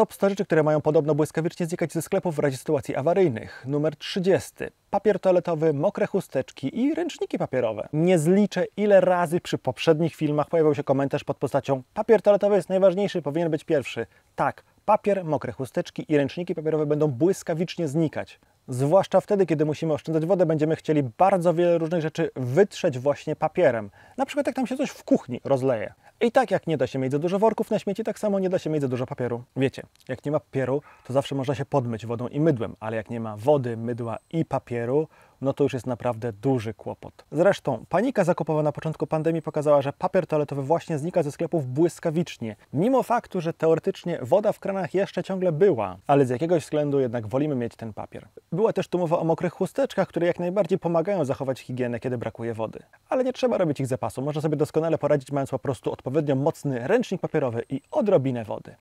Top 100 rzeczy, które mają podobno błyskawicznie znikać ze sklepów w razie sytuacji awaryjnych. Numer 30. Papier toaletowy, mokre chusteczki i ręczniki papierowe. Nie zliczę, ile razy przy poprzednich filmach pojawiał się komentarz pod postacią papier toaletowy jest najważniejszy, powinien być pierwszy. Tak, papier, mokre chusteczki i ręczniki papierowe będą błyskawicznie znikać. Zwłaszcza wtedy, kiedy musimy oszczędzać wodę, będziemy chcieli bardzo wiele różnych rzeczy wytrzeć właśnie papierem. Na przykład jak tam się coś w kuchni rozleje. I tak jak nie da się mieć za dużo worków na śmieci, tak samo nie da się mieć za dużo papieru. Wiecie, jak nie ma papieru, to zawsze można się podmyć wodą i mydłem, ale jak nie ma wody, mydła i papieru, no to już jest naprawdę duży kłopot. Zresztą panika zakupowa na początku pandemii pokazała, że papier toaletowy właśnie znika ze sklepów błyskawicznie, mimo faktu, że teoretycznie woda w kranach jeszcze ciągle była, ale z jakiegoś względu jednak wolimy mieć ten papier. Była też tu mowa o mokrych chusteczkach, które jak najbardziej pomagają zachować higienę, kiedy brakuje wody. Ale nie trzeba robić ich zapasu, można sobie doskonale poradzić mając po prostu odpowiednio mocny ręcznik papierowy i odrobinę wody.